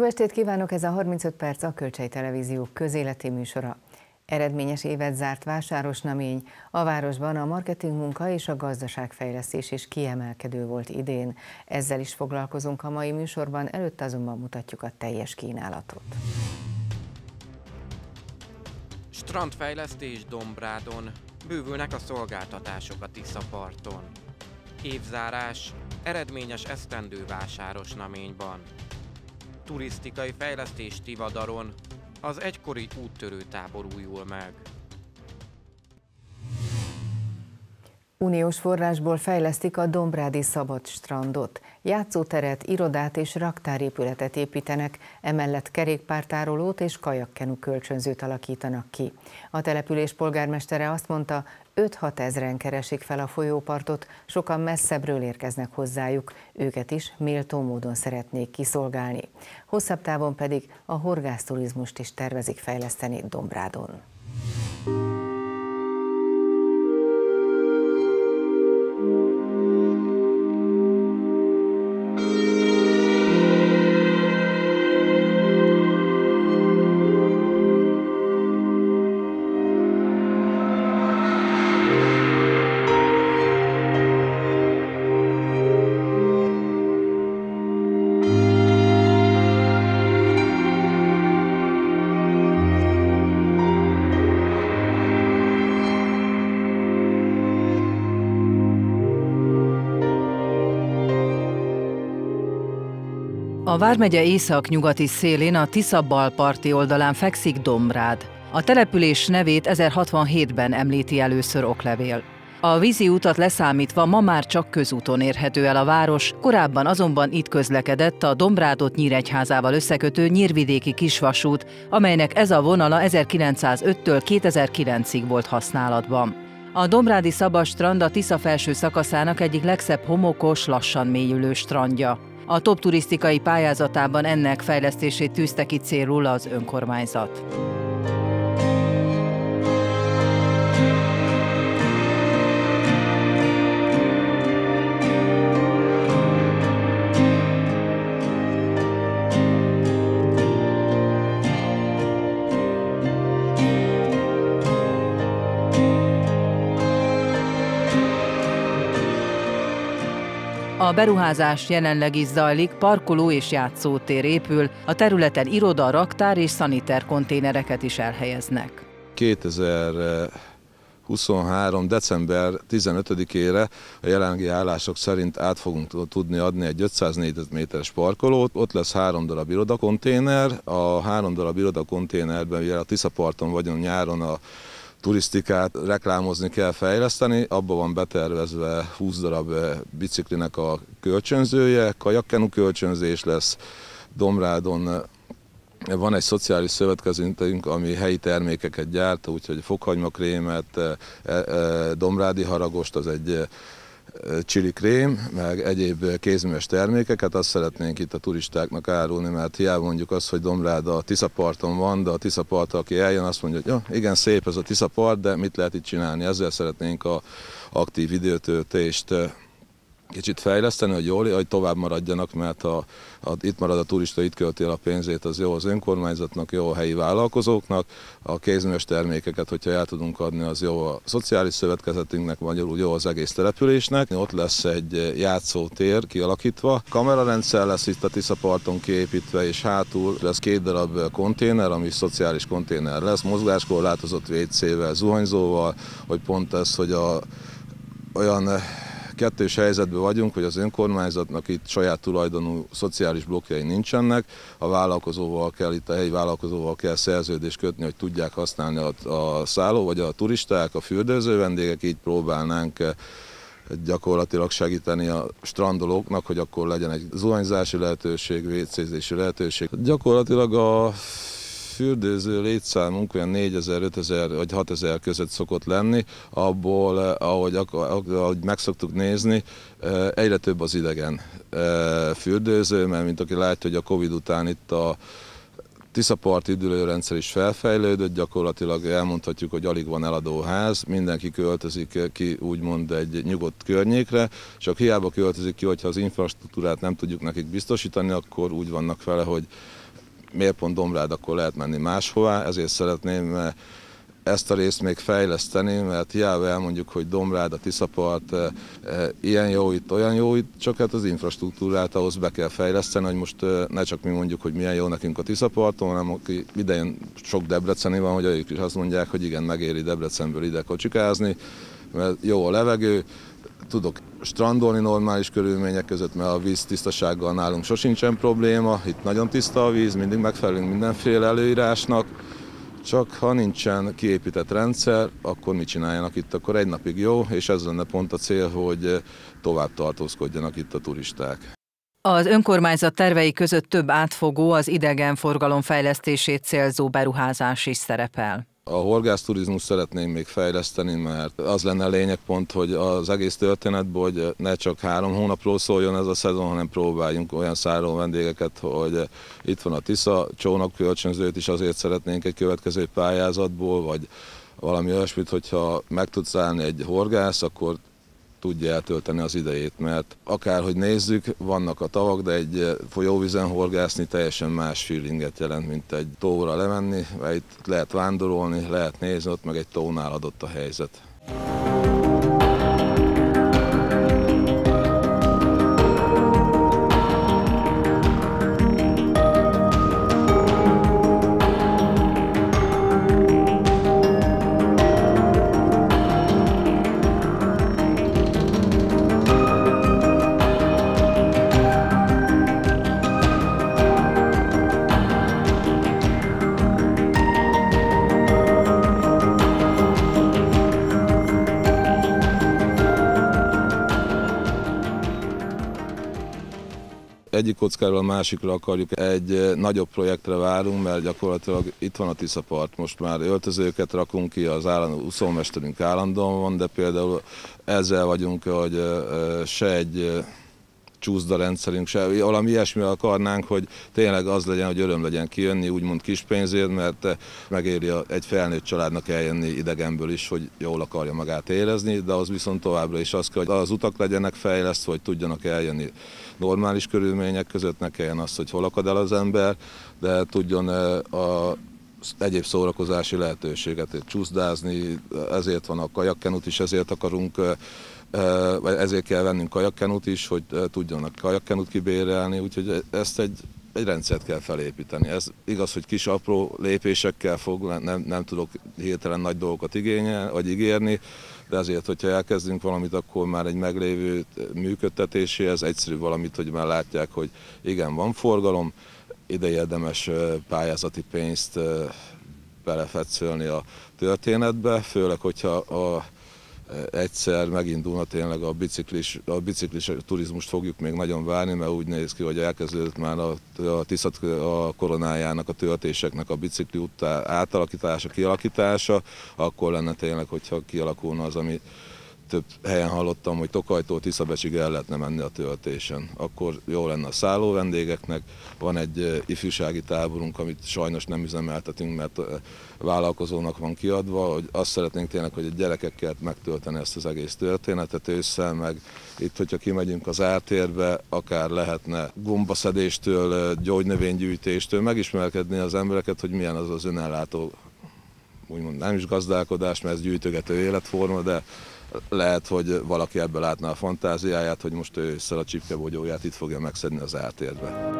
Jó estét kívánok, ez a 35 perc a Kölcsei Televízió közéleti műsora. Eredményes évet zárt vásáros namény. A városban a marketing munka és a gazdaságfejlesztés is kiemelkedő volt idén. Ezzel is foglalkozunk a mai műsorban, előtt azonban mutatjuk a teljes kínálatot. Strandfejlesztés Dombrádon, bővülnek a szolgáltatások a Tiszaparton. Évzárás, eredményes esztendő vásáros naményban turisztikai fejlesztés Tivadaron. Az egykori úttörő tábor újul meg. Uniós forrásból fejlesztik a Dombrádi szabad strandot. Játszóteret, irodát és raktárépületet építenek, emellett kerékpártárolót és kajakkenú kölcsönzőt alakítanak ki. A település polgármestere azt mondta, 5-6 ezren keresik fel a folyópartot, sokan messzebbről érkeznek hozzájuk, őket is méltó módon szeretnék kiszolgálni. Hosszabb távon pedig a horgászturizmust is tervezik fejleszteni Dombrádon. A Vármegye észak-nyugati szélén a Tisza parti oldalán fekszik Dombrád. A település nevét 1067-ben említi először oklevél. A vízi utat leszámítva ma már csak közúton érhető el a város, korábban azonban itt közlekedett a Dombrádot Nyíregyházával összekötő nyírvidéki kisvasút, amelynek ez a vonala 1905-től 2009-ig volt használatban. A Dombrádi Szabas strand a Tisza felső szakaszának egyik legszebb homokos, lassan mélyülő strandja. A top turisztikai pályázatában ennek fejlesztését tűzte ki célul az önkormányzat. A beruházás jelenleg is zajlik, parkoló és játszótér épül, a területen iroda, raktár és szaniter konténereket is elhelyeznek. 2023. december 15-ére a jelenlegi állások szerint át fogunk tudni adni egy 500 négyzetméteres parkolót, ott lesz három darab irodakonténer, a három darab irodakonténerben, mivel a Tiszaparton vagyunk nyáron a turisztikát reklámozni kell fejleszteni. Abban van betervezve 20 darab eh, biciklinek a kölcsönzője, kajakkenu kölcsönzés lesz, Domrádon eh, van egy szociális szövetkezünk, ami helyi termékeket gyárt, úgyhogy fokhagymakrémet, eh, domrádi haragost, az egy krém, meg egyéb kézműves termékeket, azt szeretnénk itt a turistáknak árulni, mert hiába mondjuk azt, hogy Domrád a Tiszaparton van, de a Tiszapart, aki eljön, azt mondja, hogy ja, igen, szép ez a Tiszapart, de mit lehet itt csinálni? Ezzel szeretnénk a aktív időtöltést kicsit fejleszteni, hogy jól, hogy tovább maradjanak, mert ha, ha itt marad a turista, itt költi el a pénzét, az jó az önkormányzatnak, jó a helyi vállalkozóknak, a kézműves termékeket, hogyha el tudunk adni, az jó a szociális szövetkezetünknek, magyarul jó az egész településnek. Ott lesz egy játszótér kialakítva, kamerarendszer lesz itt a Tiszaparton kiépítve, és hátul lesz két darab konténer, ami szociális konténer lesz, mozgáskorlátozott WC-vel, zuhanyzóval, hogy pont ez, hogy a olyan kettős helyzetben vagyunk, hogy az önkormányzatnak itt saját tulajdonú szociális blokkjai nincsenek, a vállalkozóval kell, itt a helyi vállalkozóval kell szerződést kötni, hogy tudják használni a, a szálló, vagy a turisták, a fürdőző vendégek, így próbálnánk eh, gyakorlatilag segíteni a strandolóknak, hogy akkor legyen egy zuhanyzási lehetőség, vécézési lehetőség. Gyakorlatilag a fürdőző létszámunk olyan 4000-5000 vagy 6000 között szokott lenni, abból, ahogy, ahogy meg szoktuk nézni, egyre több az idegen fürdőző, mert mint aki látja, hogy a Covid után itt a Tiszaparti üdülőrendszer is felfejlődött, gyakorlatilag elmondhatjuk, hogy alig van eladó ház, mindenki költözik ki úgymond egy nyugodt környékre, csak hiába költözik ki, hogyha az infrastruktúrát nem tudjuk nekik biztosítani, akkor úgy vannak vele, hogy miért pont Dombrád, akkor lehet menni máshová, ezért szeretném eh, ezt a részt még fejleszteni, mert hiába elmondjuk, hogy Dombrád, a Tiszapart, eh, eh, ilyen jó itt, olyan jó itt, csak hát az infrastruktúrát ahhoz be kell fejleszteni, hogy most ne csak mi mondjuk, hogy milyen jó nekünk a Tiszaparton, hanem aki idején sok Debreceni van, hogy ők is azt mondják, hogy igen, megéri Debrecenből ide kocsikázni, mert jó a levegő, tudok strandolni normális körülmények között, mert a víz tisztasággal nálunk sosincsen probléma, itt nagyon tiszta a víz, mindig megfelelünk mindenféle előírásnak, csak ha nincsen kiépített rendszer, akkor mit csináljanak itt? Akkor egy napig jó, és ez lenne pont a cél, hogy tovább tartózkodjanak itt a turisták. Az önkormányzat tervei között több átfogó az idegenforgalom fejlesztését célzó beruházás is szerepel. A horgászturizmus szeretném még fejleszteni, mert az lenne a lényeg pont, hogy az egész történetből, hogy ne csak három hónapról szóljon ez a szezon, hanem próbáljunk olyan szálló vendégeket, hogy itt van a Tisza csónak kölcsönzőt is azért szeretnénk egy következő pályázatból, vagy valami olyasmit, hogyha meg tudsz állni egy horgász, akkor tudja eltölteni az idejét, mert akárhogy nézzük, vannak a tavak, de egy eh, folyóvizen horgászni teljesen más feelinget jelent, mint egy tóra lemenni, mert itt lehet vándorolni, lehet nézni, ott meg egy tónál adott a helyzet. egyik kockáról a másikra akarjuk. Egy nagyobb projektre várunk, mert gyakorlatilag itt van a Tiszapart. Most már öltözőket rakunk ki, az állandó úszómesterünk állandóan van, de például ezzel vagyunk, hogy se egy csúszda rendszerünk, se, valami ilyesmi akarnánk, hogy tényleg az legyen, hogy öröm legyen kijönni, úgymond kis pénzért, mert megéri egy felnőtt családnak eljönni idegenből is, hogy jól akarja magát érezni, de az viszont továbbra is az kell, hogy az utak legyenek fejlesztve, hogy tudjanak eljönni normális körülmények között, ne kelljen az, hogy hol akad el az ember, de tudjon e, a egyéb szórakozási lehetőséget, csúszdázni, ezért van a kajakkenut is, ezért akarunk e, vagy ezért kell vennünk kajakkenut is, hogy tudjanak kajakkenut kibérelni, úgyhogy e-, ezt egy, egy rendszert kell felépíteni. Ez igaz, hogy kis apró lépésekkel fog, nem, nem tudok hirtelen nagy dolgokat igényel, vagy ígérni, de azért, hogyha elkezdünk valamit, akkor már egy meglévő működtetéséhez egyszerű valamit, hogy már látják, hogy igen, van forgalom, ide érdemes pályázati pénzt belefetszölni a történetbe, főleg, hogyha a egyszer megindulna tényleg a biciklis, a biciklis turizmust fogjuk még nagyon várni, mert úgy néz ki, hogy elkezdődött már a, a Tiszat a koronájának, a töltéseknek a bicikli utá, átalakítása, kialakítása, akkor lenne tényleg, hogyha kialakulna az, ami több helyen hallottam, hogy Tokajtól Tiszabecsig el lehetne menni a töltésen. Akkor jó lenne a szálló vendégeknek. Van egy ifjúsági táborunk, amit sajnos nem üzemeltetünk, mert vállalkozónak van kiadva, hogy azt szeretnénk tényleg, hogy a gyerekekkel megtölteni ezt az egész történetet ősszel, meg itt, hogyha kimegyünk az ártérbe, akár lehetne gombaszedéstől, gyógynövénygyűjtéstől megismerkedni az embereket, hogy milyen az az önellátó úgymond nem is gazdálkodás, mert ez gyűjtögető életforma, de lehet, hogy valaki ebből látná a fantáziáját, hogy most ő a csipkebogyóját itt fogja megszedni az eltérbe.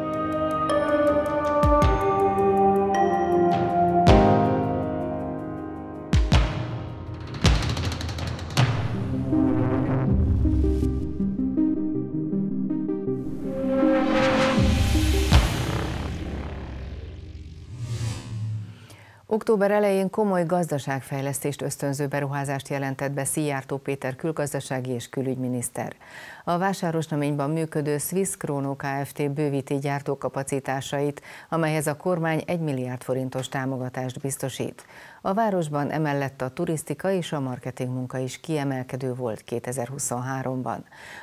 Október elején komoly gazdaságfejlesztést ösztönző beruházást jelentett be Szijjártó Péter külgazdasági és külügyminiszter. A vásárosnaményban működő Swiss Krono Kft. bővíti gyártókapacitásait, amelyhez a kormány 1 milliárd forintos támogatást biztosít. A városban emellett a turisztika és a marketing munka is kiemelkedő volt 2023-ban.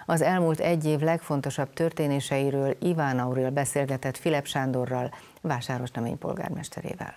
Az elmúlt egy év legfontosabb történéseiről Iván Auril beszélgetett Filip Sándorral, vásárosnamény polgármesterével.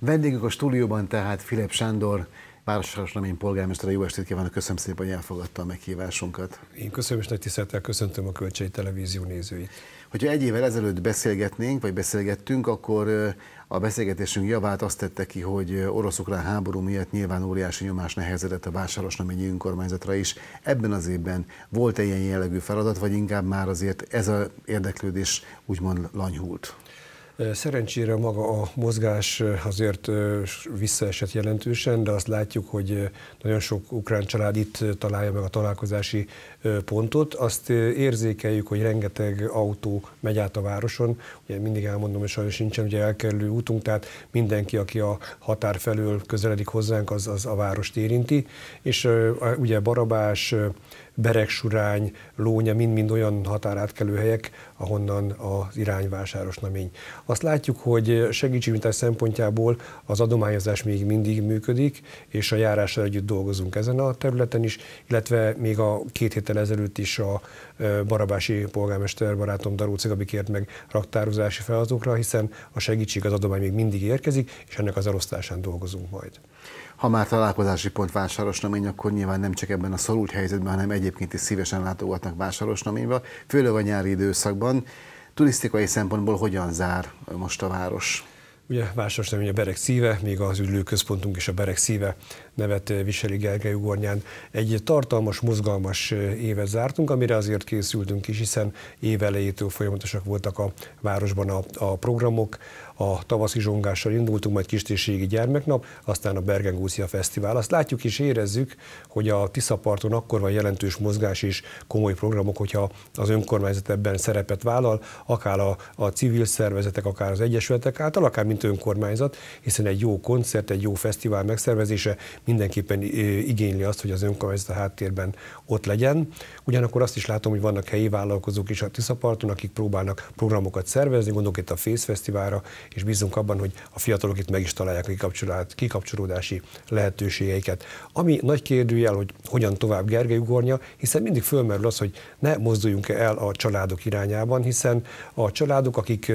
Vendégünk a stúdióban tehát Filip Sándor, Városos Remény polgármester, jó estét kívánok, köszönöm szépen, hogy elfogadta a meghívásunkat. Én köszönöm, és nagy tisztelettel köszöntöm a Kölcsei Televízió nézőit. Hogyha egy évvel ezelőtt beszélgetnénk, vagy beszélgettünk, akkor a beszélgetésünk javát azt tette ki, hogy orosz háború miatt nyilván óriási nyomás nehezedett a vásárosnaményi önkormányzatra is. Ebben az évben volt-e ilyen jellegű feladat, vagy inkább már azért ez az érdeklődés úgymond lanyhult? Szerencsére maga a mozgás azért visszaesett jelentősen, de azt látjuk, hogy nagyon sok ukrán család itt találja meg a találkozási pontot. Azt érzékeljük, hogy rengeteg autó megy át a városon, ugye mindig elmondom, hogy sajnos nincsen ugye elkerülő útunk, tehát mindenki, aki a határ felől közeledik hozzánk, az, az a várost érinti, és uh, ugye Barabás, Beregsurány, Lónya, mind-mind olyan határátkelő helyek, ahonnan az irányvásáros namény. Azt látjuk, hogy segítségnyújtás szempontjából az adományozás még mindig működik, és a járással együtt dolgozunk ezen a területen is, illetve még a két héttel ezelőtt is a barabási polgármester barátom Daró Cigabikért meg raktározás finanszírozási feladatokra, hiszen a segítség az adomány még mindig érkezik, és ennek az elosztásán dolgozunk majd. Ha már találkozási pont vásárosnamény, akkor nyilván nem csak ebben a szorult helyzetben, hanem egyébként is szívesen látogatnak vásárosnaménybe, főleg a nyári időszakban. Turisztikai szempontból hogyan zár most a város? Ugye vásáros nem, a Berek szíve, még az üdülőközpontunk is a Berek szíve nevet viseli Gergely Ugornyán. Egy tartalmas, mozgalmas évet zártunk, amire azért készültünk is, hiszen évelejétől folyamatosak voltak a városban a, a programok, a tavaszi zsongással indultunk, majd Kistérségi Gyermeknap, aztán a bergen Fesztivál. Azt látjuk és érezzük, hogy a Tiszaparton akkor van jelentős mozgás és komoly programok, hogyha az önkormányzat ebben szerepet vállal, akár a, a civil szervezetek, akár az egyesületek által, akár mint önkormányzat, hiszen egy jó koncert, egy jó fesztivál megszervezése mindenképpen igényli azt, hogy az önkormányzat a háttérben ott legyen. Ugyanakkor azt is látom, hogy vannak helyi vállalkozók is a Tiszaparton, akik próbálnak programokat szervezni, gondolok itt a Fész Fesztiválra és bízunk abban, hogy a fiatalok itt meg is találják a kikapcsolódási lehetőségeiket. Ami nagy kérdőjel, hogy hogyan tovább Gergely ugornya, hiszen mindig fölmerül az, hogy ne mozduljunk el a családok irányában, hiszen a családok, akik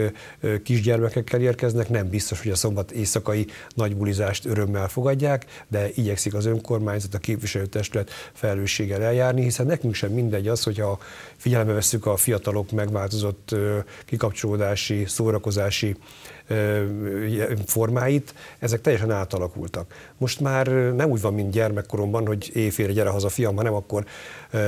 kisgyermekekkel érkeznek, nem biztos, hogy a szombat éjszakai nagybulizást örömmel fogadják, de igyekszik az önkormányzat, a képviselőtestület felelősséggel eljárni, hiszen nekünk sem mindegy az, hogyha figyelembe veszük a fiatalok megváltozott kikapcsolódási, szórakozási formáit, ezek teljesen átalakultak. Most már nem úgy van, mint gyermekkoromban, hogy éjfél, gyere haza fiam, hanem akkor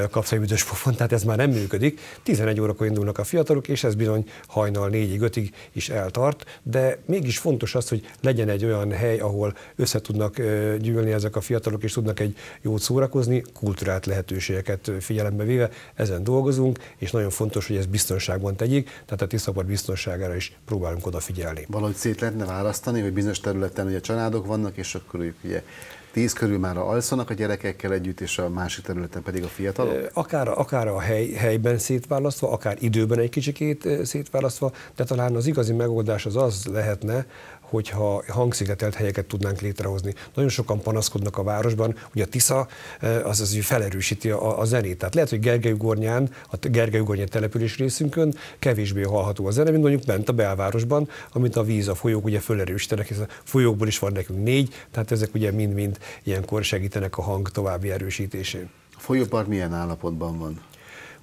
kapsz egy büdös pofon, tehát ez már nem működik. 11 órakor indulnak a fiatalok, és ez bizony hajnal 4-ig, 5-ig is eltart, de mégis fontos az, hogy legyen egy olyan hely, ahol össze tudnak gyűlni ezek a fiatalok, és tudnak egy jót szórakozni, kultúrát, lehetőségeket figyelembe véve. Ezen dolgozunk, és nagyon fontos, hogy ezt biztonságban tegyék, tehát a Tiszapart biztonságára is próbálunk odafigyelni családai. Valahogy szét lehetne választani, hogy bizonyos területen ugye családok vannak, és akkor ők ugye tíz körül már alszanak a gyerekekkel együtt, és a másik területen pedig a fiatalok? Akár, akár a hely, helyben szétválasztva, akár időben egy kicsikét szétválasztva, de talán az igazi megoldás az az lehetne, hogyha hangszigetelt helyeket tudnánk létrehozni. Nagyon sokan panaszkodnak a városban, hogy a Tisza eh, az az, hogy felerősíti a, a zenét. Tehát lehet, hogy gergely Gornyán, a gergely Gornyán település részünkön kevésbé hallható a zene, mint mondjuk bent a belvárosban, amit a víz, a folyók ugye felerősítenek, hiszen a folyókból is van nekünk négy, tehát ezek ugye mind-mind ilyenkor segítenek a hang további erősítésén. A folyópart milyen állapotban van?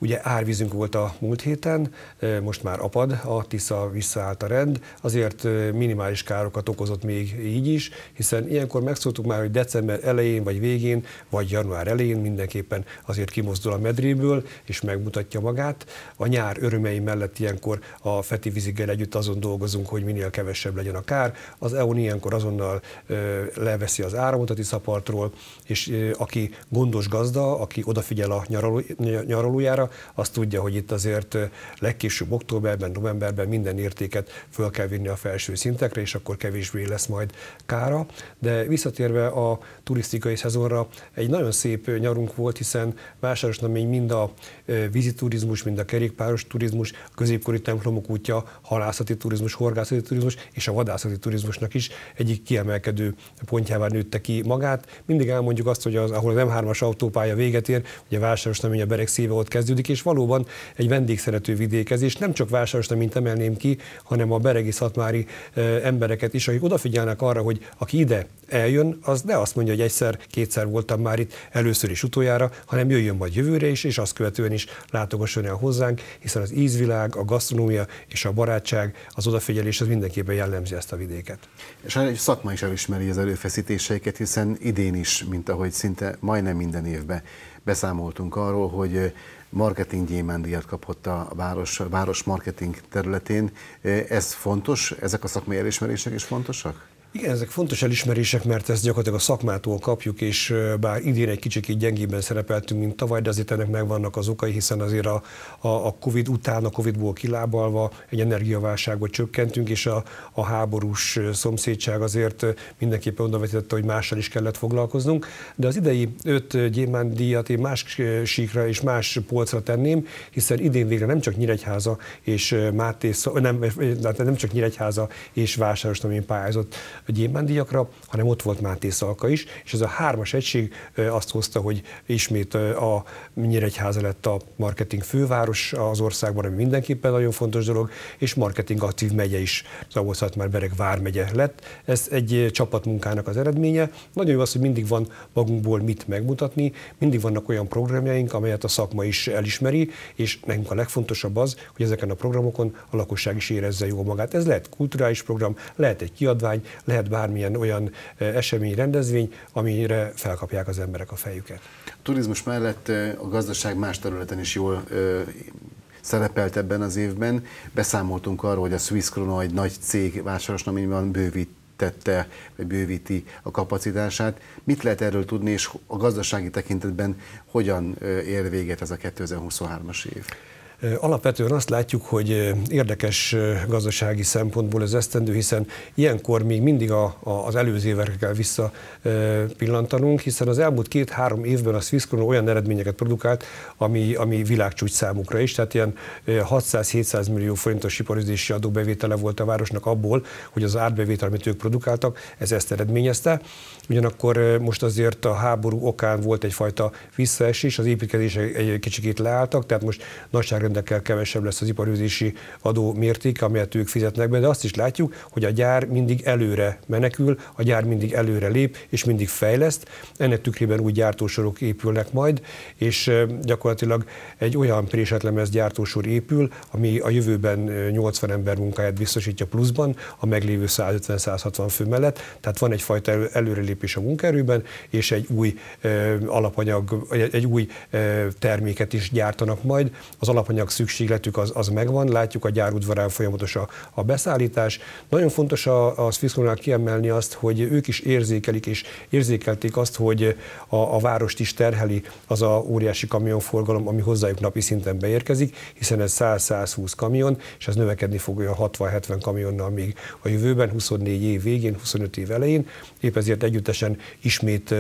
Ugye árvízünk volt a múlt héten, most már apad, a Tisza visszaállt a rend, azért minimális károkat okozott még így is, hiszen ilyenkor megszoktuk már, hogy december elején vagy végén, vagy január elején mindenképpen azért kimozdul a medréből, és megmutatja magát. A nyár örömei mellett ilyenkor a Feti vízigel együtt azon dolgozunk, hogy minél kevesebb legyen a kár. Az EON ilyenkor azonnal leveszi az áramot a Tiszapartról, és aki gondos gazda, aki odafigyel a nyaraló, nyaralójára, azt tudja, hogy itt azért legkésőbb októberben, novemberben minden értéket föl kell vinni a felső szintekre, és akkor kevésbé lesz majd kára. De visszatérve a turisztikai szezonra, egy nagyon szép nyarunk volt, hiszen vásárosna még mind a víziturizmus, mind a kerékpáros turizmus, a középkori templomok útja, halászati turizmus, horgászati turizmus és a vadászati turizmusnak is egyik kiemelkedő pontjává nőtte ki magát. Mindig elmondjuk azt, hogy az, ahol az M3-as autópálya véget ér, ugye vásárosna, a Berek szíve ott kezdődik, kapcsolódik, és valóban egy vendégszerető vidékezés. Nem csak vásárosra, mint emelném ki, hanem a beregi szatmári embereket is, akik odafigyelnek arra, hogy aki ide eljön, az ne azt mondja, hogy egyszer, kétszer voltam már itt először és utoljára, hanem jöjjön majd jövőre is, és azt követően is látogasson el hozzánk, hiszen az ízvilág, a gasztronómia és a barátság, az odafigyelés az mindenképpen jellemzi ezt a vidéket. És a szakma is elismeri az erőfeszítéseiket, hiszen idén is, mint ahogy szinte majdnem minden évben beszámoltunk arról, hogy marketing gyémándíjat kapott a város, a város marketing területén. Ez fontos? Ezek a szakmai elismerések is fontosak? Igen, ezek fontos elismerések, mert ezt gyakorlatilag a szakmától kapjuk, és bár idén egy kicsikét gyengében szerepeltünk, mint tavaly, de azért ennek megvannak az okai, hiszen azért a, a, a Covid után, a COVID-ból kilábalva egy energiaválságot csökkentünk, és a, a háborús szomszédság azért mindenképpen oda vetítette, hogy mással is kellett foglalkoznunk. De az idei öt gyémán díjat én más síkra és más polcra tenném, hiszen idén végre nem csak Nyíregyháza és Máté, nem, nem csak Nyíregyháza és Vásáros, nem pályázott, a hanem ott volt Máté Szalka is, és ez a hármas egység azt hozta, hogy ismét a Nyíregyháza lett a marketing főváros az országban, ami mindenképpen nagyon fontos dolog, és marketing aktív megye is, Szabolcs már Bereg vármegye lett. Ez egy csapatmunkának az eredménye. Nagyon jó az, hogy mindig van magunkból mit megmutatni, mindig vannak olyan programjaink, amelyet a szakma is elismeri, és nekünk a legfontosabb az, hogy ezeken a programokon a lakosság is érezze jól magát. Ez lehet kulturális program, lehet egy kiadvány, lehet lehet bármilyen olyan esemény, rendezvény, amire felkapják az emberek a fejüket. A turizmus mellett a gazdaság más területen is jól szerepelt ebben az évben. Beszámoltunk arról, hogy a Swiss Krona egy nagy cég vásárosnaményben bővít tette, vagy bővíti a kapacitását. Mit lehet erről tudni, és a gazdasági tekintetben hogyan ér véget ez a 2023-as év? Alapvetően azt látjuk, hogy érdekes gazdasági szempontból ez esztendő, hiszen ilyenkor még mindig a, a, az előző évekre kell vissza pillantanunk, hiszen az elmúlt két-három évben a Swisscorn olyan eredményeket produkált, ami, ami világcsúcs számukra is, tehát ilyen 600-700 millió forintos iparizési adóbevétele volt a városnak abból, hogy az árbevétel, amit ők produkáltak, ez ezt eredményezte. Ugyanakkor most azért a háború okán volt egyfajta visszaesés, az építkezések egy kicsikét leálltak, tehát most nagyságrend kell kevesebb lesz az iparőzési adó mérték, amelyet ők fizetnek be, de azt is látjuk, hogy a gyár mindig előre menekül, a gyár mindig előre lép, és mindig fejleszt. Ennek tükrében új gyártósorok épülnek majd, és gyakorlatilag egy olyan présetlemez gyártósor épül, ami a jövőben 80 ember munkáját biztosítja pluszban, a meglévő 150-160 fő mellett. Tehát van egyfajta előrelépés a munkaerőben, és egy új alapanyag, egy új terméket is gyártanak majd. Az alapanyag anyag szükségletük az, az megvan, látjuk a gyárudvarán folyamatos a, a beszállítás. Nagyon fontos a, a Swisscom-nál kiemelni azt, hogy ők is érzékelik és érzékelték azt, hogy a, a várost is terheli az a óriási kamionforgalom, ami hozzájuk napi szinten beérkezik, hiszen ez 100-120 kamion, és ez növekedni fog olyan 60-70 kamionnal még a jövőben, 24 év végén, 25 év elején. Épp ezért együttesen ismét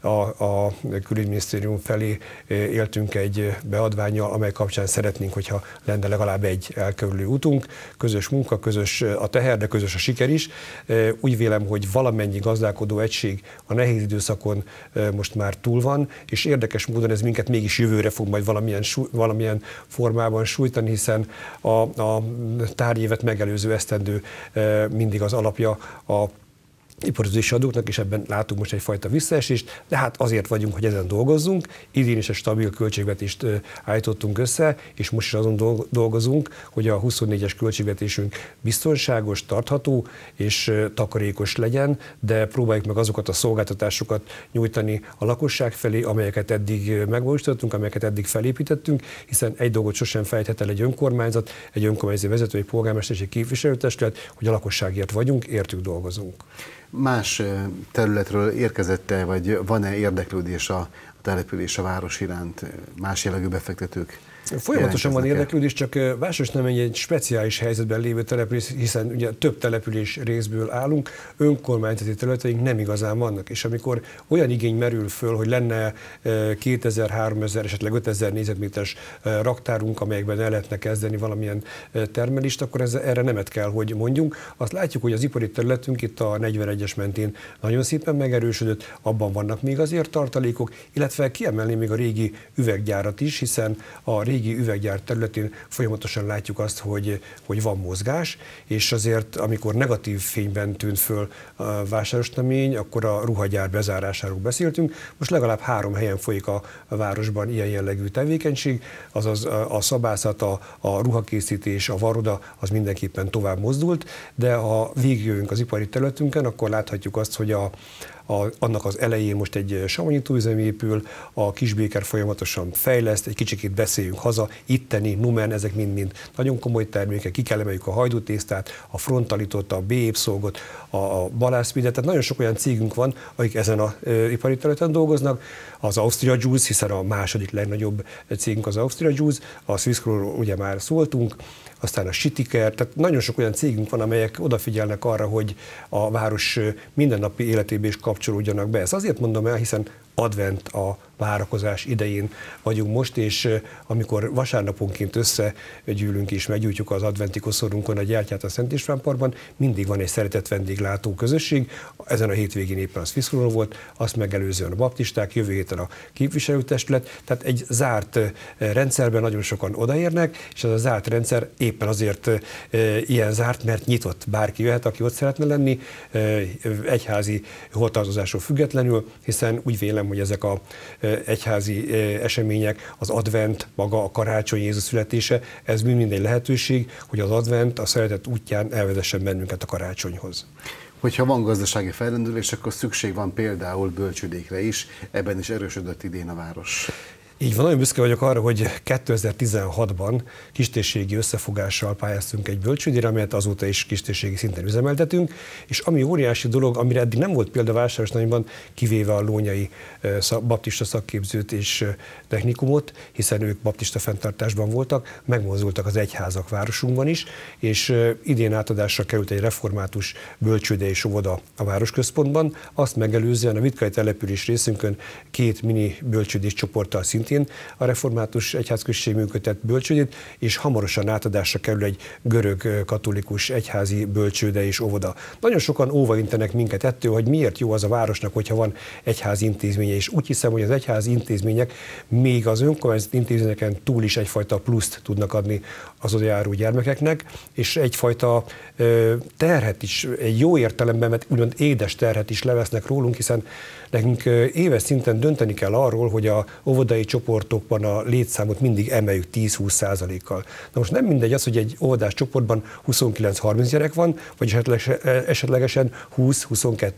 a, a külügyminisztérium felé éltünk egy beadványjal, amely kapcsán szeretnénk szeretnénk, hogyha lenne legalább egy elkerülő útunk. Közös munka, közös eh, a teher, de közös a siker is. Eh, úgy vélem, hogy valamennyi gazdálkodó egység a nehéz időszakon eh, most már túl van, és érdekes módon ez minket mégis jövőre fog majd valamilyen, valamilyen formában sújtani, hiszen a, a tárgyévet megelőző esztendő mindig az alapja a iparizási adóknak, és ebben látunk most egyfajta visszaesést, de hát azért vagyunk, hogy ezen dolgozzunk. Idén is egy stabil költségvetést állítottunk össze, és most is azon dolgozunk, hogy a 24-es költségvetésünk biztonságos, tartható és takarékos legyen, de próbáljuk meg azokat a szolgáltatásokat nyújtani a lakosság felé, amelyeket eddig megvalósítottunk, amelyeket eddig felépítettünk, hiszen egy dolgot sosem fejthet el egy önkormányzat, egy önkormányzati vezető, egy polgármester és egy képviselőtestület, hogy a lakosságért vagyunk, értük dolgozunk. Más területről érkezette, vagy van-e érdeklődés a település a város iránt más jellegű befektetők Folyamatosan van érdeklődés, csak vásos nem egy speciális helyzetben lévő település, hiszen ugye több település részből állunk, önkormányzati területeink nem igazán vannak, és amikor olyan igény merül föl, hogy lenne 2000, 3000, esetleg 5000 négyzetméteres raktárunk, amelyekben el lehetne kezdeni valamilyen termelést, akkor ez, erre nemet kell, hogy mondjunk. Azt látjuk, hogy az ipari területünk itt a 41-es mentén nagyon szépen megerősödött, abban vannak még azért tartalékok, illetve kiemelni még a régi üveggyárat is, hiszen a régi régi üveggyár területén folyamatosan látjuk azt, hogy, hogy van mozgás, és azért amikor negatív fényben tűnt föl a vásároslemény, akkor a ruhagyár bezárásáról beszéltünk. Most legalább három helyen folyik a városban ilyen jellegű tevékenység, azaz a szabászat, a, a ruhakészítés, a varoda, az mindenképpen tovább mozdult, de ha végigjövünk az ipari területünken, akkor láthatjuk azt, hogy a, a, annak az elején most egy eh, savanyítóüzem épül, a Kisbéker folyamatosan fejleszt, egy kicsikét beszéljünk haza, itteni, numen, ezek mind-mind nagyon komoly termékek, ki kell emeljük a hajdútésztát, a frontalitot, a b szolgot, a, a balászmidet, tehát nagyon sok olyan cégünk van, akik ezen a e, ipari területen dolgoznak, az Austria Juice, hiszen a második legnagyobb eh, cégünk az Austria Juice, a Swiss ugye már szóltunk, aztán a Sitiker, tehát nagyon sok olyan cégünk van, amelyek odafigyelnek arra, hogy a város mindennapi életébe is kapcsolódjanak be. Ezt azért mondom el, hiszen advent a várakozás idején vagyunk most, és amikor vasárnaponként összegyűlünk és meggyújtjuk az adventi koszorunkon a gyártyát a Szent István Parkban, mindig van egy szeretett vendéglátó közösség, ezen a hétvégén éppen az Fiszkulon volt, azt megelőzően a baptisták, jövő héten a képviselőtestület, tehát egy zárt rendszerben nagyon sokan odaérnek, és ez a zárt rendszer éppen azért ilyen zárt, mert nyitott bárki jöhet, aki ott szeretne lenni, egyházi holtartozásról függetlenül, hiszen úgy vélem, remélem, hogy ezek a e, egyházi e, események, az advent, maga a karácsony Jézus születése, ez mind mindegy lehetőség, hogy az advent a szeretet útján elvezessen bennünket a karácsonyhoz hogyha van gazdasági fejlendülés, akkor szükség van például bölcsődékre is, ebben is erősödött idén a város. Így van, nagyon büszke vagyok arra, hogy 2016-ban kistérségi összefogással pályáztunk egy bölcsődére, amelyet azóta is kistérségi szinten üzemeltetünk, és ami óriási dolog, amire eddig nem volt példa vásárosnagyban, kivéve a lónyai baptista szakképzőt és technikumot, hiszen ők baptista fenntartásban voltak, megmozdultak az egyházak városunkban is, és idén átadásra került egy református bölcsőde és óvoda a városközpontban, azt megelőzően a Vitkai település részünkön két mini bölcsődés csoporttal szint mentén a református egyházközség működtet bölcsődét, és hamarosan átadásra kerül egy görög katolikus egyházi bölcsőde és óvoda. Nagyon sokan intenek minket ettől, hogy miért jó az a városnak, hogyha van egyházi intézménye, és úgy hiszem, hogy az egyházi intézmények még az önkormányzati intézményeken túl is egyfajta pluszt tudnak adni az oda járó gyermekeknek, és egyfajta terhet is, egy jó értelemben, mert úgymond édes terhet is levesznek rólunk, hiszen nekünk éves szinten dönteni kell arról, hogy a óvodai csoport csoportokban a létszámot mindig emeljük 10-20 százalékkal. Na most nem mindegy az, hogy egy oldás csoportban 29-30 gyerek van, vagy e, esetlegesen 20-22.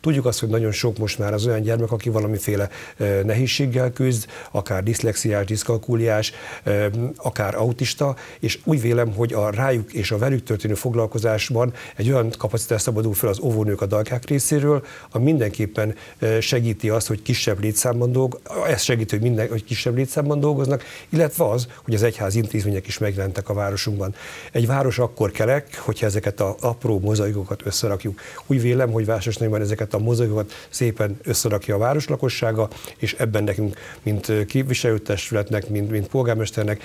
Tudjuk azt, hogy nagyon sok most már az olyan gyermek, aki valamiféle e, nehézséggel küzd, akár diszlexiás, diszkalkuliás, e, akár autista, és úgy vélem, hogy a rájuk és a velük történő foglalkozásban egy olyan kapacitás szabadul fel az óvónők a dalkák részéről, a mindenképpen segíti azt, hogy kisebb létszámban dolg, ez segít, hogy, minden, hogy hogy kisebb létszámban dolgoznak, illetve az, hogy az egyház intézmények is megjelentek a városunkban. Egy város akkor kerek, hogyha ezeket a apró mozaikokat összerakjuk. Úgy vélem, hogy Vásárosnagyban ezeket a mozaikokat szépen összerakja a város lakossága, és ebben nekünk, mint képviselőtestületnek, mint, mint polgármesternek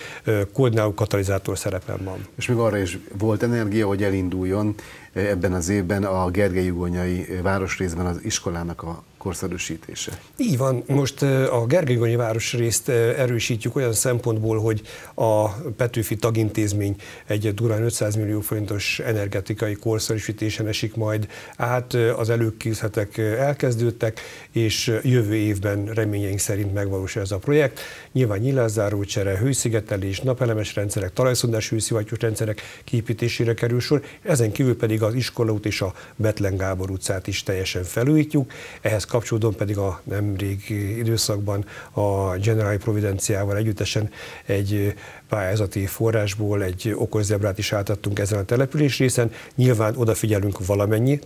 koordináló katalizátor szerepem van. És még arra is volt energia, hogy elinduljon ebben az évben a Gergely Jugonyai városrészben az iskolának a korszerűsítése. Így van, most a Gergely város részt erősítjük olyan szempontból, hogy a Petőfi tagintézmény egy durán 500 millió forintos energetikai korszerűsítésen esik majd át, az előkészletek elkezdődtek, és jövő évben reményeink szerint megvalósul ez a projekt. Nyilván nyilászárulcsere, hőszigetelés, napelemes rendszerek, talajszondás hőszivattyús rendszerek kiépítésére kerül sor, ezen kívül pedig az iskolaút és a Betlen Gábor utcát is teljesen felújítjuk, ehhez kapcsolódóan pedig a nemrég időszakban a General Providenciával együttesen egy pályázati forrásból egy okozebrát is átadtunk ezen a részen. Nyilván odafigyelünk valamennyi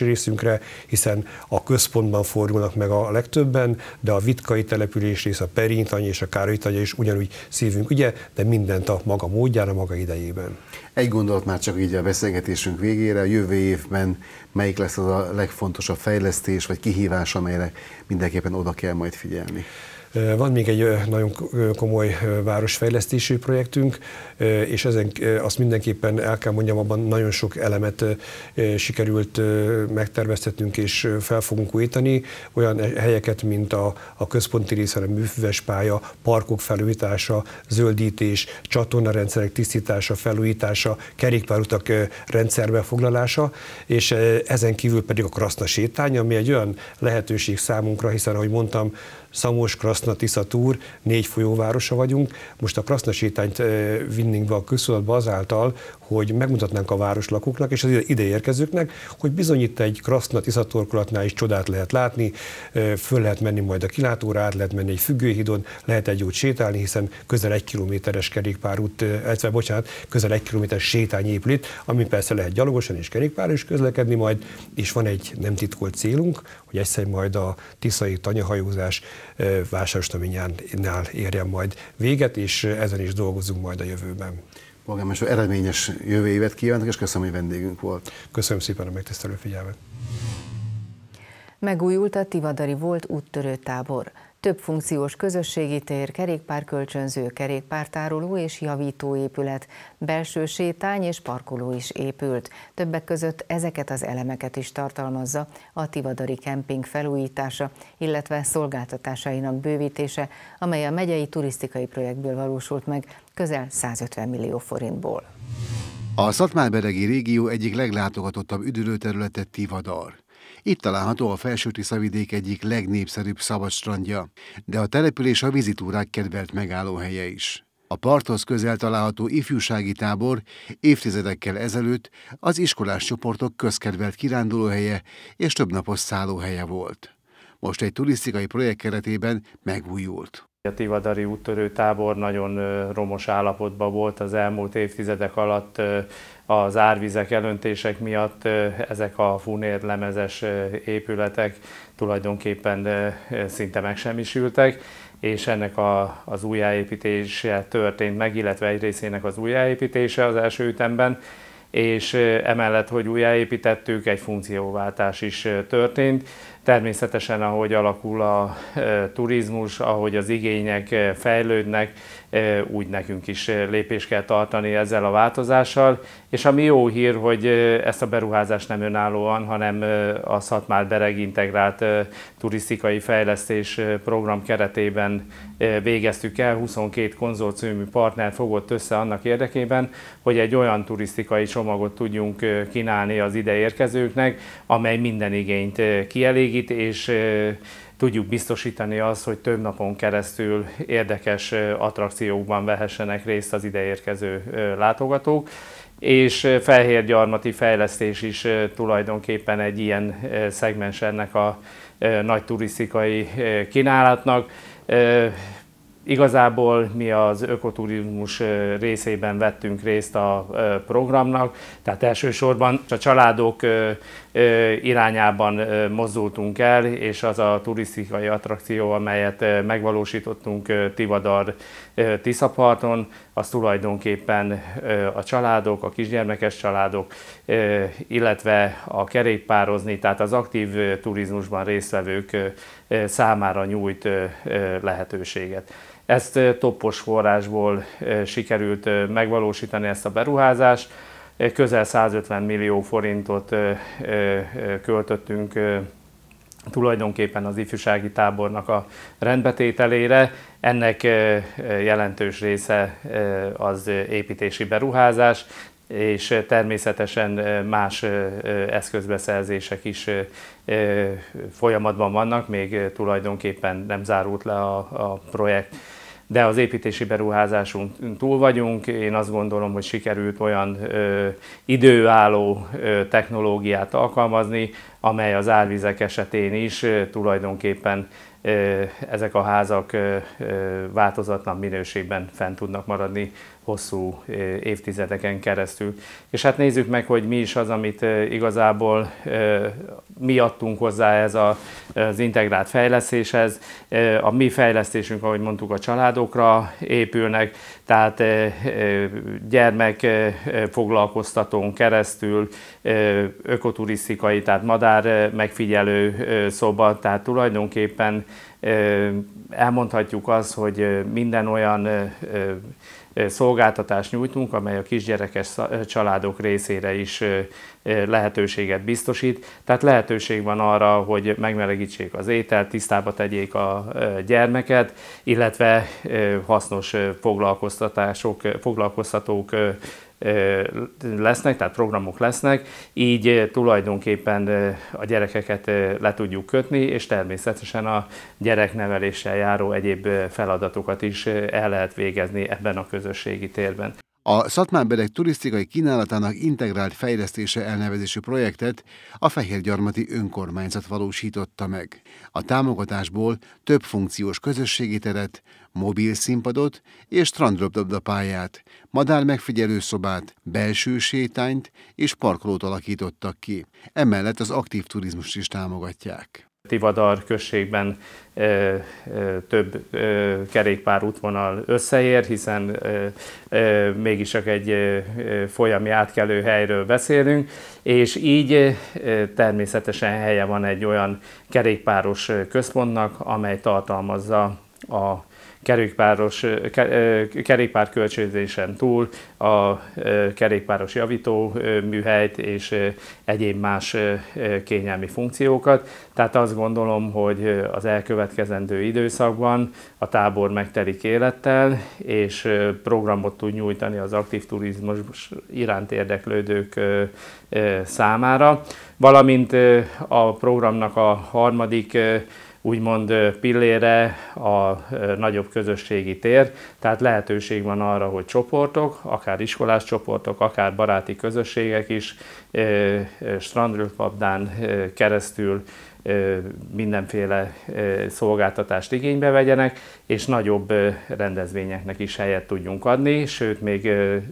részünkre, hiszen a központban fordulnak meg a legtöbben, de a vitkai rész, a perintanya és a károlytanya is ugyanúgy szívünk, ugye, de mindent a maga módján, a maga idejében. Egy gondolat már csak így a beszélgetésünk végére, a jövő évben melyik lesz az a legfontosabb fejlesztés vagy kihívás, amelyre mindenképpen oda kell majd figyelni? Van még egy nagyon komoly városfejlesztési projektünk, és ezen azt mindenképpen el kell mondjam, abban nagyon sok elemet sikerült megterveztetnünk és fel fogunk újítani. Olyan helyeket, mint a, a központi részen a műfüves pálya, parkok felújítása, zöldítés, csatornarendszerek tisztítása, felújítása, kerékpárutak rendszerbe foglalása, és ezen kívül pedig a Kraszna sétány, ami egy olyan lehetőség számunkra, hiszen ahogy mondtam, Szamos, Kraszna, túr négy folyóvárosa vagyunk. Most a Kraszna sétányt vinnénk be a közszolatba azáltal, hogy megmutatnánk a városlakóknak és az ide érkezőknek, hogy bizony itt egy Kraszna Tiszatorkolatnál is csodát lehet látni, föl lehet menni majd a kilátóra, át lehet menni egy függőhídon, lehet egy út sétálni, hiszen közel egy kilométeres kerékpárút, illetve bocsánat, közel egy kilométeres sétány épült, ami persze lehet gyalogosan és kerékpár is közlekedni majd, és van egy nem titkolt célunk, hogy egyszer majd a tiszai tanyahajózás vásárostaminyánál érjen majd véget, és ezen is dolgozunk majd a jövőben polgármester eredményes jövő évet kívánok, és köszönöm, hogy vendégünk volt. Köszönöm szépen a megtisztelő figyelmet. Megújult a Tivadari volt úttörő tábor. Több funkciós közösségi tér, kerékpárkölcsönző, kerékpártároló és javítóépület, belső sétány és parkoló is épült. Többek között ezeket az elemeket is tartalmazza a Tivadari kemping felújítása, illetve szolgáltatásainak bővítése, amely a megyei turisztikai projektből valósult meg közel 150 millió forintból. A Szatmárberegi régió egyik leglátogatottabb üdülőterülete Tivadar. Itt található a felső szavidék egyik legnépszerűbb szabad strandja, de a település a vizitúrák kedvelt megállóhelye is. A parthoz közel található ifjúsági tábor évtizedekkel ezelőtt az iskolás csoportok közkedvelt kirándulóhelye és többnapos szállóhelye volt. Most egy turisztikai projekt keretében megújult. A Tivadari úttörő tábor nagyon romos állapotban volt az elmúlt évtizedek alatt az árvizek, elöntések miatt ezek a funérlemezes épületek tulajdonképpen szinte megsemmisültek, és ennek a, az újjáépítése történt meg, illetve egy részének az újjáépítése az első ütemben, és emellett, hogy újjáépítettük, egy funkcióváltás is történt. Természetesen, ahogy alakul a e, turizmus, ahogy az igények e, fejlődnek, úgy nekünk is lépést kell tartani ezzel a változással, és ami jó hír, hogy ezt a beruházást nem önállóan, hanem a Szatmár Bereg integrált turisztikai fejlesztés program keretében végeztük el, 22 konzorciumi partner fogott össze annak érdekében, hogy egy olyan turisztikai csomagot tudjunk kínálni az ideérkezőknek, amely minden igényt kielégít, és tudjuk biztosítani azt, hogy több napon keresztül érdekes attrakciókban vehessenek részt az ideérkező látogatók és felhérgyarmati fejlesztés is tulajdonképpen egy ilyen szegmens ennek a nagy turisztikai kínálatnak. Igazából mi az ökoturizmus részében vettünk részt a programnak, tehát elsősorban a családok irányában mozdultunk el, és az a turisztikai attrakció, amelyet megvalósítottunk Tivadar Tiszaparton, az tulajdonképpen a családok, a kisgyermekes családok, illetve a kerékpározni, tehát az aktív turizmusban résztvevők számára nyújt lehetőséget. Ezt toppos forrásból sikerült megvalósítani ezt a beruházást, közel 150 millió forintot költöttünk tulajdonképpen az ifjúsági tábornak a rendbetételére. Ennek jelentős része az építési beruházás, és természetesen más eszközbeszerzések is folyamatban vannak, még tulajdonképpen nem zárult le a, a projekt de az építési beruházásunk túl vagyunk. Én azt gondolom, hogy sikerült olyan ö, időálló ö, technológiát alkalmazni, amely az árvizek esetén is ö, tulajdonképpen ö, ezek a házak ö, ö, változatlan minőségben fent tudnak maradni hosszú eh, évtizedeken keresztül. És hát nézzük meg, hogy mi is az, amit eh, igazából eh, mi adtunk hozzá ez a, az integrált fejlesztéshez. A mi fejlesztésünk, ahogy mondtuk, a családokra épülnek, tehát gyermek foglalkoztatón keresztül, ökoturisztikai, tehát madár megfigyelő szoba, tehát tulajdonképpen elmondhatjuk azt, hogy minden olyan szolgáltatást nyújtunk, amely a kisgyerekes családok részére is lehetőséget biztosít. Tehát lehetőség van arra, hogy megmelegítsék az ételt, tisztába tegyék a gyermeket, illetve hasznos foglalkoztatások, foglalkoztatók lesznek, tehát programok lesznek, így tulajdonképpen a gyerekeket le tudjuk kötni, és természetesen a gyerekneveléssel járó egyéb feladatokat is el lehet végezni ebben a közösségi térben. A szatmárbedek turisztikai kínálatának integrált fejlesztése elnevezésű projektet a Fehérgyarmati önkormányzat valósította meg. A támogatásból több funkciós közösségi teret, mobil színpadot és strandlabda pályát, madár megfigyelő szobát, belső sétányt és parkolót alakítottak ki. Emellett az aktív turizmust is támogatják. Tivadar községben ö, ö, több ö, kerékpár útvonal összeér, hiszen ö, ö, mégiscsak egy ö, folyami átkelő helyről beszélünk, és így ö, természetesen helye van egy olyan kerékpáros központnak, amely tartalmazza a kerékpáros, kerékpár kölcsönzésen túl a kerékpáros javító műhelyt és egyéb más kényelmi funkciókat. Tehát azt gondolom, hogy az elkövetkezendő időszakban a tábor megtelik élettel, és programot tud nyújtani az aktív turizmus iránt érdeklődők számára, valamint a programnak a harmadik úgymond pillére a nagyobb közösségi tér, tehát lehetőség van arra, hogy csoportok, akár iskolás csoportok, akár baráti közösségek is strandrőpapdán keresztül mindenféle szolgáltatást igénybe vegyenek, és nagyobb rendezvényeknek is helyet tudjunk adni, sőt még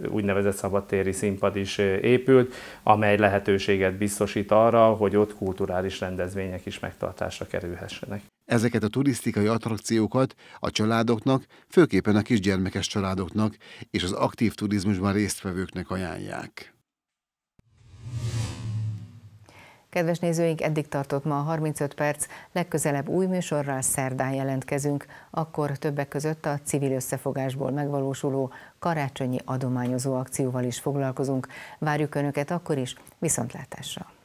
úgynevezett szabadtéri színpad is épült, amely lehetőséget biztosít arra, hogy ott kulturális rendezvények is megtartásra kerülhessenek. Ezeket a turisztikai attrakciókat a családoknak, főképpen a kisgyermekes családoknak és az aktív turizmusban résztvevőknek ajánlják. Kedves nézőink, eddig tartott ma a 35 perc, legközelebb új műsorral szerdán jelentkezünk, akkor többek között a civil összefogásból megvalósuló karácsonyi adományozó akcióval is foglalkozunk. Várjuk Önöket akkor is, viszontlátásra!